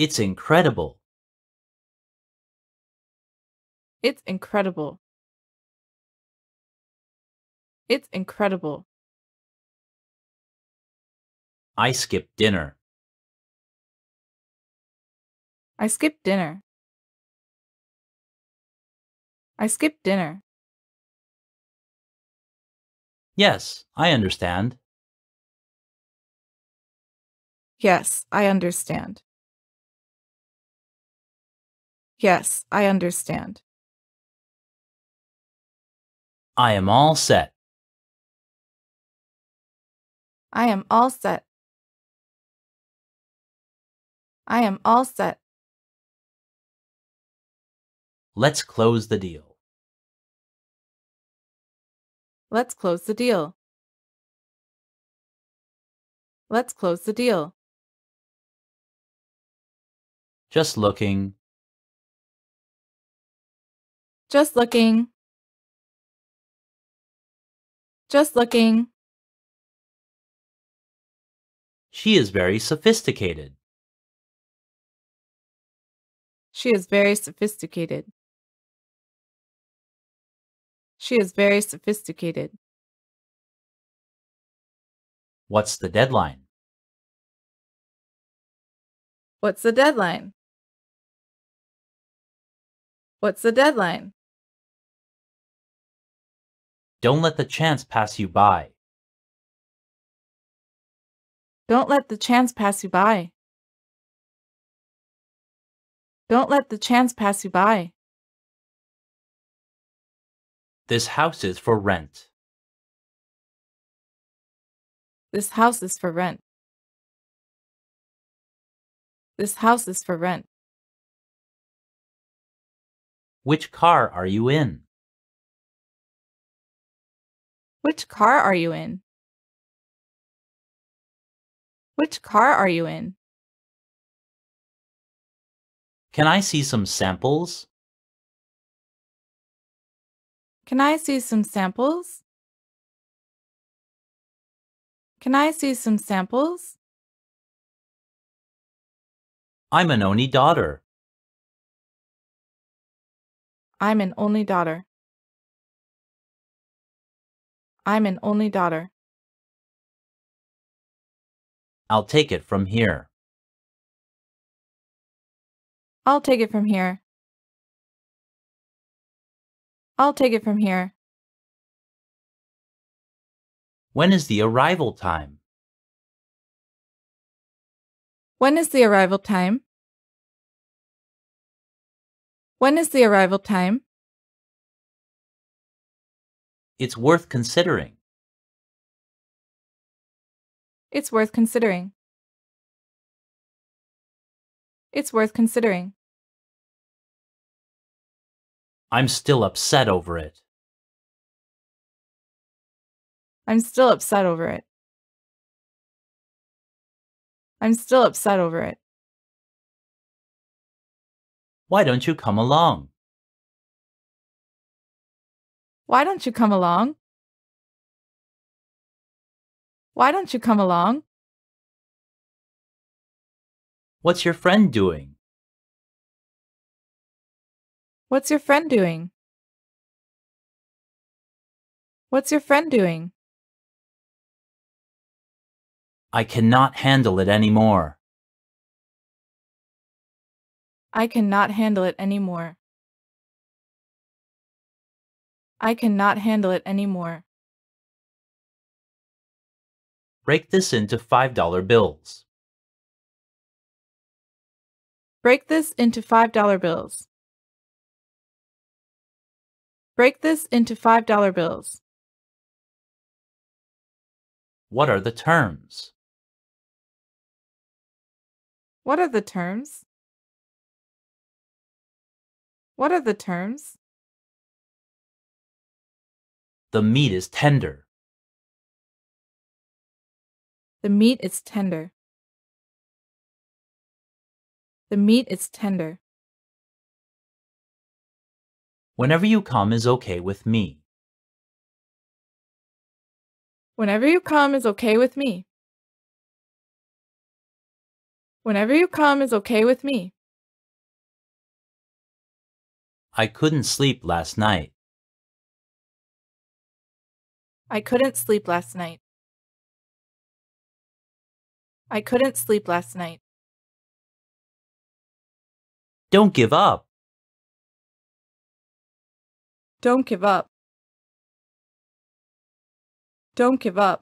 It's incredible. It's incredible. It's incredible. I skipped dinner. I skipped dinner. I skipped dinner. Yes, I understand. Yes, I understand. Yes, I understand. I am all set. I am all set. I am all set. Let's close the deal. Let's close the deal. Let's close the deal. Just looking. Just looking. Just looking. She is very sophisticated. She is very sophisticated. She is very sophisticated. What's the deadline? What's the deadline? What's the deadline? Don't let the chance pass you by. Don't let the chance pass you by. Don't let the chance pass you by. This house is for rent. This house is for rent. This house is for rent. Which car are you in? Which car are you in? Which car are you in? Can I see some samples? Can I see some samples? Can I see some samples? I'm an only daughter. I'm an only daughter. I'm an only daughter. I'll take it from here. I'll take it from here. I'll take it from here. When is the arrival time? When is the arrival time? When is the arrival time? It's worth considering. It's worth considering. It's worth considering. I'm still upset over it. I'm still upset over it. I'm still upset over it. Why don't you come along? Why don't you come along? Why don't you come along? What's your friend doing? What's your friend doing? What's your friend doing? I cannot handle it anymore. I cannot handle it anymore. I cannot handle it anymore. Break this into $5 bills. Break this into $5 bills. Break this into $5 bills. What are the terms? What are the terms? What are the terms? The meat is tender. The meat is tender. The meat is tender. Whenever you come is okay with me. Whenever you come is okay with me. Whenever you come is okay with me. I couldn't sleep last night. I couldn't sleep last night. I couldn't sleep last night. Don't give up. Don't give up. Don't give up.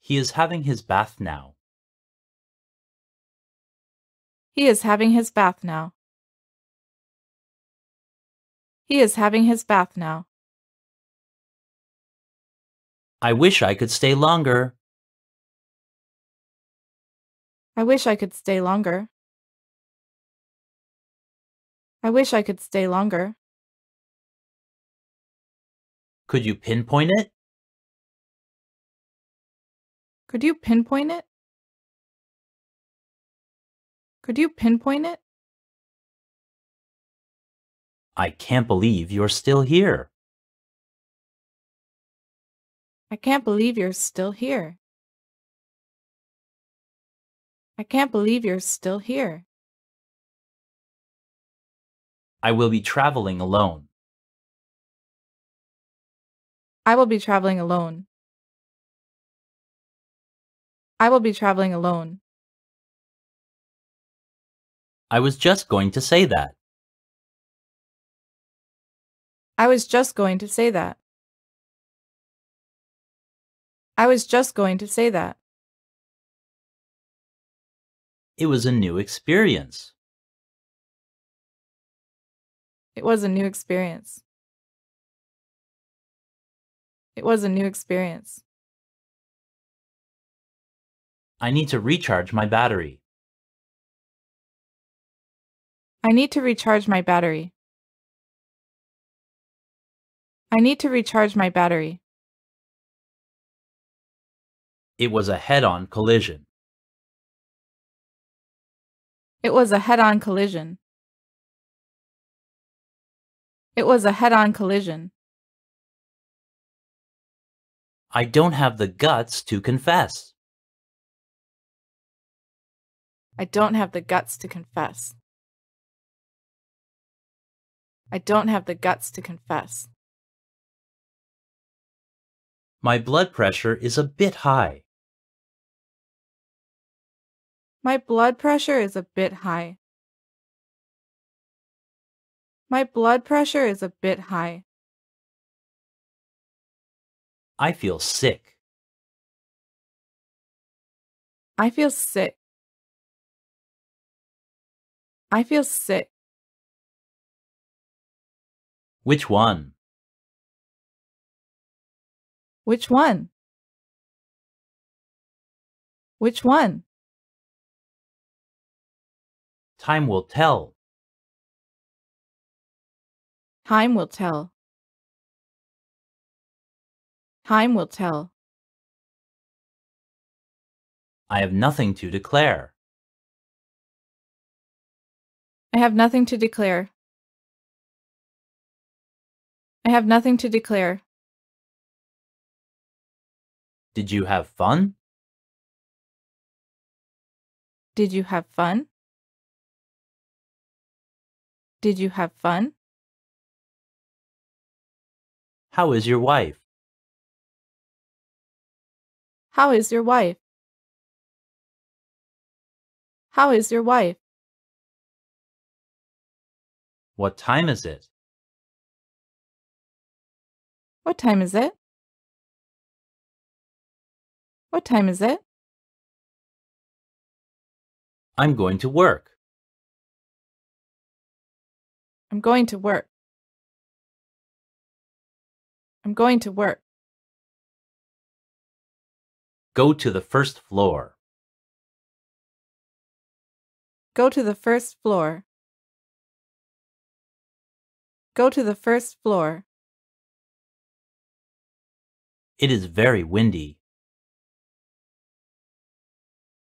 He is having his bath now. He is having his bath now. He is having his bath now. I wish I could stay longer. I wish I could stay longer. I wish I could stay longer. Could you pinpoint it? Could you pinpoint it? Could you pinpoint it? I can't believe you're still here. I can't believe you're still here. I can't believe you're still here. I will be traveling alone. I will be traveling alone. I will be traveling alone. I was just going to say that. I was just going to say that. I was just going to say that. It was a new experience. It was a new experience. It was a new experience. I need to recharge my battery. I need to recharge my battery. I need to recharge my battery. It was a head on collision. It was a head on collision. It was a head on collision. I don't have the guts to confess. I don't have the guts to confess. I don't have the guts to confess. My blood pressure is a bit high. My blood pressure is a bit high. My blood pressure is a bit high. I feel sick. I feel sick. I feel sick. Which one? Which one? Which one? Time will tell. Time will tell. Time will tell. I have nothing to declare. I have nothing to declare. I have nothing to declare. Did you have fun? Did you have fun? Did you have fun? How is your wife? How is your wife? How is your wife? What time is it? What time is it? What time is it? I'm going to work. I'm going to work. I'm going to work. Go to the first floor. Go to the first floor. Go to the first floor. It is very windy.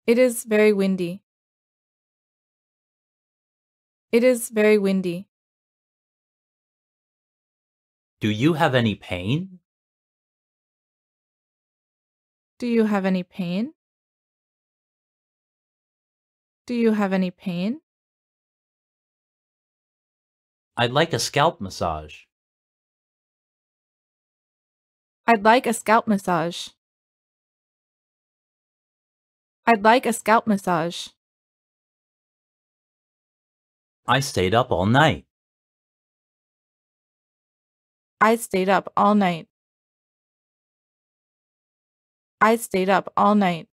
It is very windy. It is very windy. Do you have any pain? Do you have any pain? Do you have any pain? I'd like a scalp massage. I'd like a scalp massage. I'd like a scalp massage. I stayed up all night. I stayed up all night. I stayed up all night.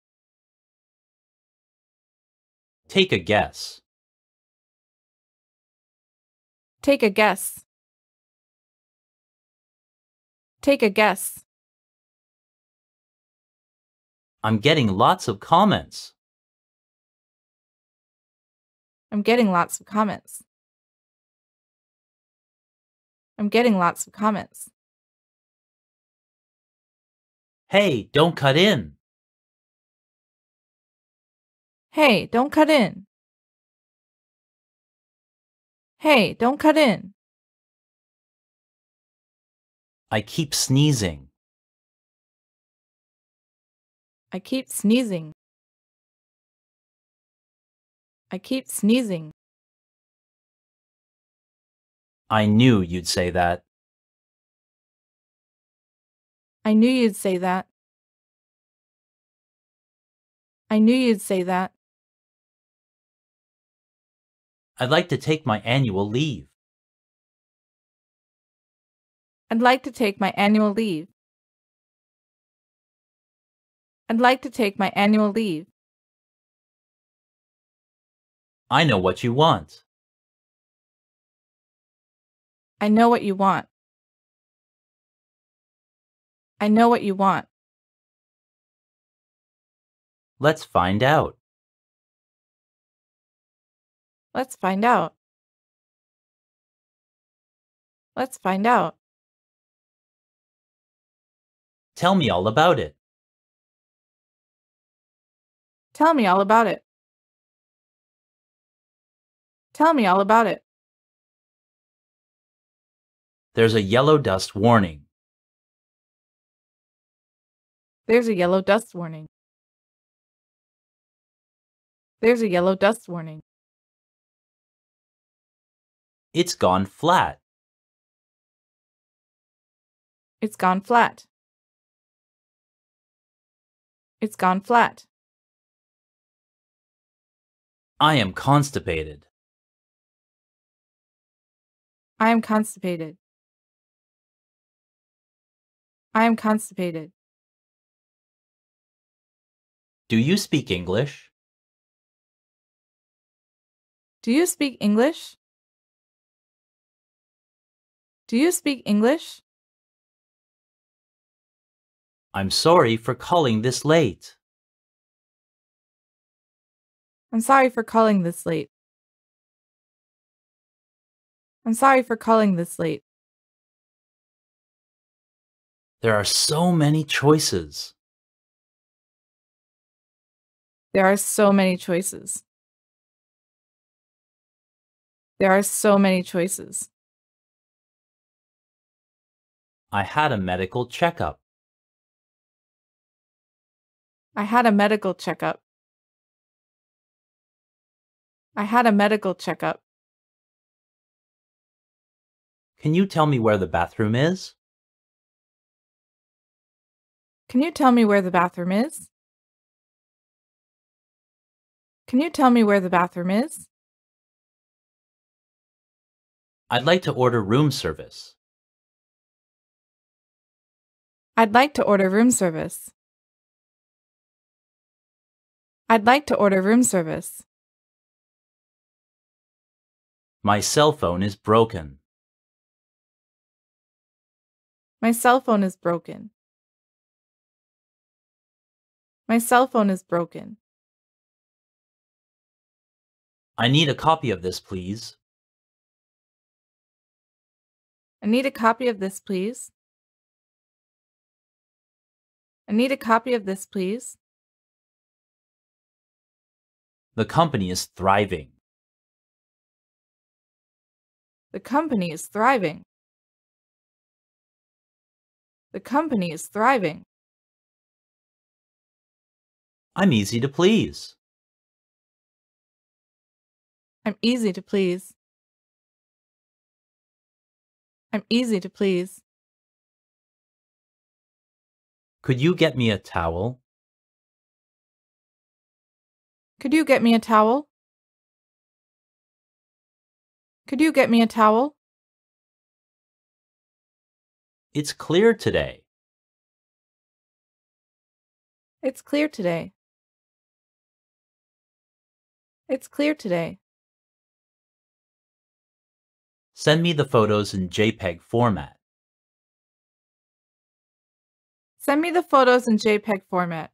Take a guess. Take a guess. Take a guess. I'm getting lots of comments. I'm getting lots of comments. I'm getting lots of comments. Hey, don't cut in. Hey, don't cut in. Hey, don't cut in. I keep sneezing. I keep sneezing. I keep sneezing. I knew you'd say that. I knew you'd say that. I knew you'd say that. I'd like to take my annual leave. I'd like to take my annual leave. I'd like to take my annual leave. I know what you want. I know what you want. I know what you want. Let's find out. Let's find out. Let's find out. Tell me all about it. Tell me all about it. Tell me all about it. There's a yellow dust warning. There's a yellow dust warning. There's a yellow dust warning. It's gone flat. It's gone flat. It's gone flat. I am constipated. I am constipated. I am constipated. Do you speak English? Do you speak English? Do you speak English? I'm sorry for calling this late. I'm sorry for calling this late. I'm sorry for calling this late. There are so many choices. There are so many choices. There are so many choices. I had a medical checkup. I had a medical checkup. I had a medical checkup. Can you tell me where the bathroom is? Can you tell me where the bathroom is? Can you tell me where the bathroom is? I'd like to order room service. I'd like to order room service. I'd like to order room service. My cell phone is broken. My cell phone is broken. My cell phone is broken. I need a copy of this, please. I need a copy of this, please. I need a copy of this, please. The company is thriving. The company is thriving. The company is thriving. I'm easy to please. I'm easy to please. I'm easy to please. Could you get me a towel? Could you get me a towel? Could you get me a towel? It's clear today. It's clear today. It's clear today. Send me the photos in JPEG format. Send me the photos in JPEG format.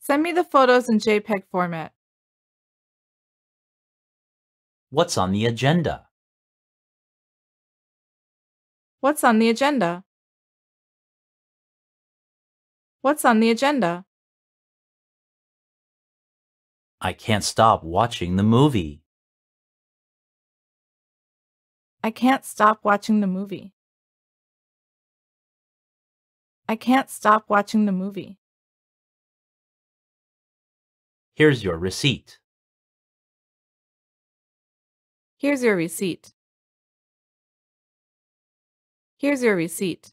Send me the photos in JPEG format. What's on the agenda? What's on the agenda? What's on the agenda? I can't stop watching the movie. I can't stop watching the movie. I can't stop watching the movie. Here's your receipt. Here's your receipt. Here's your receipt.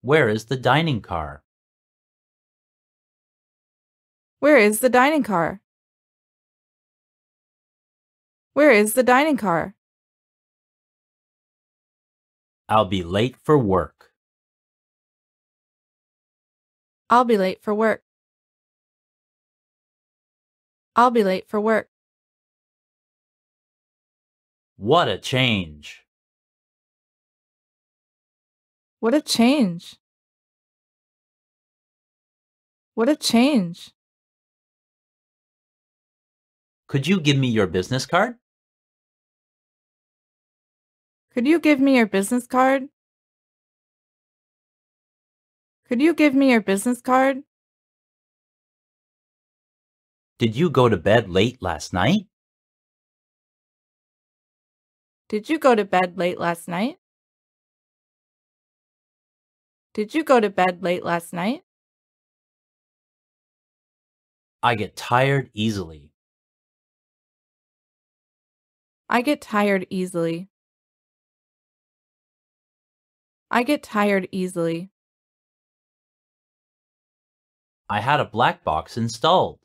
Where is the dining car? Where is the dining car? Where is the dining car? I'll be late for work. I'll be late for work. I'll be late for work. What a change! What a change! What a change! Could you give me your business card? Could you give me your business card? Could you give me your business card? Did you go to bed late last night? Did you go to bed late last night? Did you go to bed late last night? I get tired easily. I get tired easily. I get tired easily. I had a black box installed.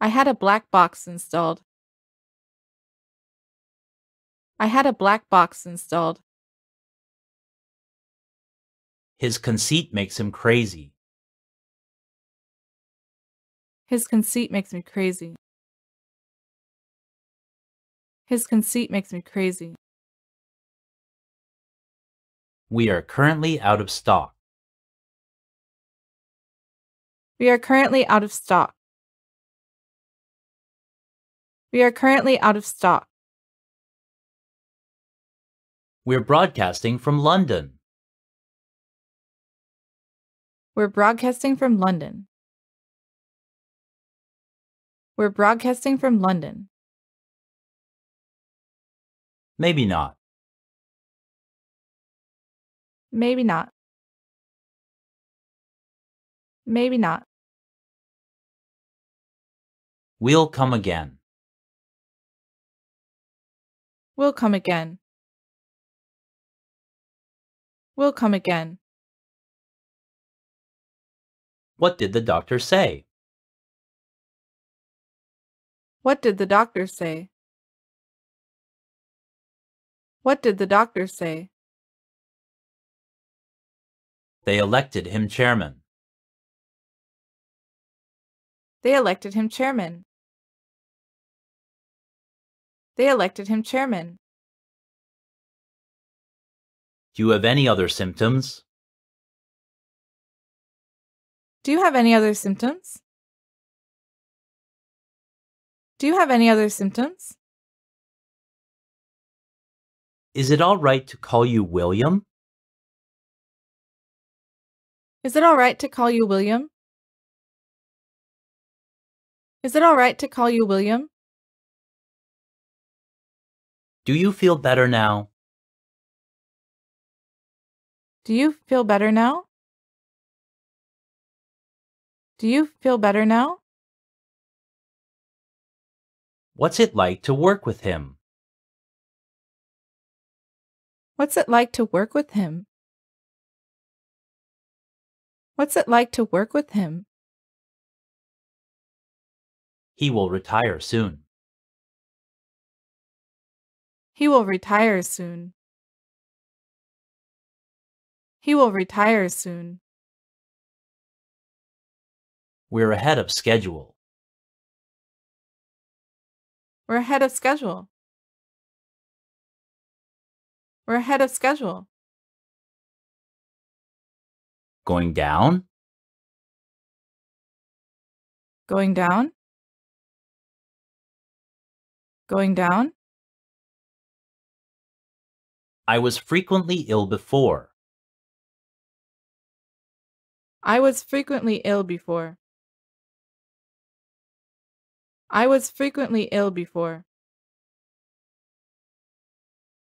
I had a black box installed. I had a black box installed. His conceit makes him crazy. His conceit makes me crazy. His conceit makes me crazy. We are currently out of stock. We are currently out of stock. We are currently out of stock. We're broadcasting from London. We're broadcasting from London. We're broadcasting from London. Maybe not. Maybe not. Maybe not. We'll come again. We'll come again. We'll come again. What did the doctor say? What did the doctor say? What did the doctor say? They elected him chairman. They elected him chairman. They elected him chairman. Do you have any other symptoms? Do you have any other symptoms? Do you have any other symptoms? Is it all right to call you William? Is it all right to call you William? Is it all right to call you William? Do you feel better now? Do you feel better now? Do you feel better now? What's it like to work with him? What's it like to work with him? What's it like to work with him? He will retire soon. He will retire soon. He will retire soon. We're ahead of schedule. We're ahead of schedule. We're ahead of schedule. Going down? Going down? Going down? I was frequently ill before. I was frequently ill before. I was frequently ill before.